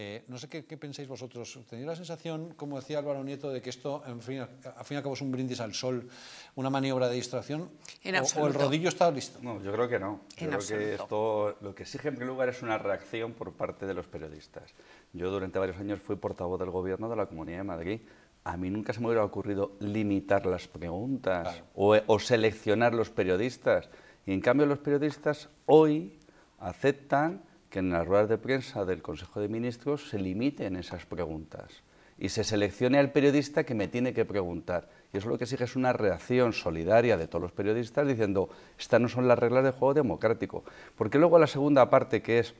Eh, no sé qué, pensáis vosotros. ¿Tenéis la sensación, como decía Álvaro Nieto, de que esto, al fin y al cabo es un brindis al sol, una maniobra de distracción? o, el rodillo está listo? No, yo creo que no. creo que esto lo que exige en primer lugar es una reacción por parte de los periodistas. Yo durante varios años fui portavoz del gobierno de la Comunidad de Madrid. A mí nunca se me hubiera ocurrido limitar las preguntas o, o seleccionar los periodistas. Y en cambio los periodistas hoy aceptan que en las ruedas de prensa del Consejo de Ministros se limiten esas preguntas y se seleccione al periodista que me tiene que preguntar. Y eso lo que exige es una reacción solidaria de todos los periodistas diciendo, estas no son las reglas de juego democrático. Porque luego la segunda parte, que es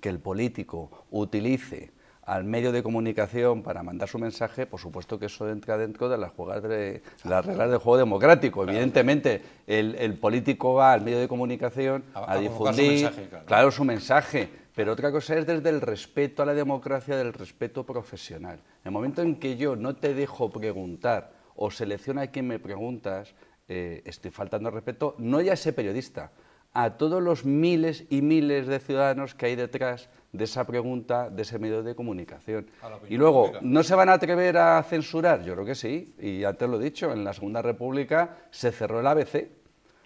que el político utilice al medio de comunicación para mandar su mensaje, por supuesto que eso entra dentro de las, reglas del juego democrático. Evidentemente, El, político va al medio de comunicación a, difundir, su mensaje, claro. su mensaje, pero otra cosa es desde el respeto a la democracia, del respeto profesional. En el momento en que yo no te dejo preguntar o selecciona a quien me preguntas, eh, estoy faltando respeto, no ya sé periodista, a todos los miles y miles de ciudadanos que hay detrás de esa pregunta, de ese medio de comunicación. Y luego, ¿no se van a atrever a censurar? Yo creo que sí, y ya te lo he dicho, en la Segunda República se cerró el ABC,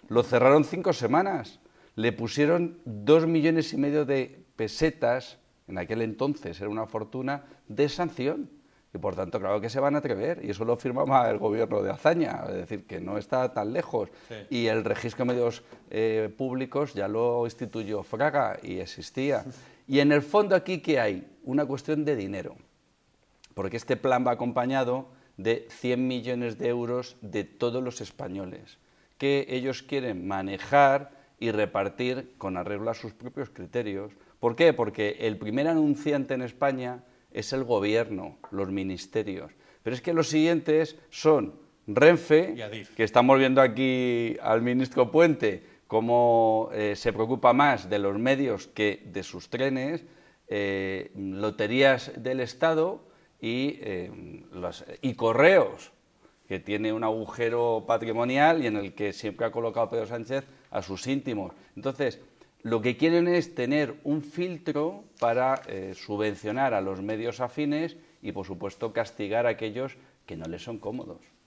lo cerraron cinco semanas, le pusieron dos millones y medio de pesetas, en aquel entonces era una fortuna, de sanción. Y por tanto, claro que se van a atrever, y eso lo firmaba el gobierno de Azaña, es decir, que no está tan lejos. Y el registro de medios eh, públicos ya lo instituyó Fraga y existía. Y en el fondo aquí, ¿qué hay? Una cuestión de dinero, porque este plan va acompañado de 100 millones de euros de todos los españoles, que ellos quieren manejar y repartir con arreglo a sus propios criterios. ¿Por qué? Porque el primer anunciante en España es el gobierno, los ministerios. Pero es que los siguientes son Renfe, que estamos viendo aquí al ministro Puente, cómo eh, se preocupa más de los medios que de sus trenes, eh, loterías del Estado y, eh, y correos, que tiene un agujero patrimonial y en el que siempre ha colocado Pedro Sánchez a sus íntimos. Entonces, lo que quieren es tener un filtro para eh, subvencionar a los medios afines y, por supuesto, castigar a aquellos que no les son cómodos.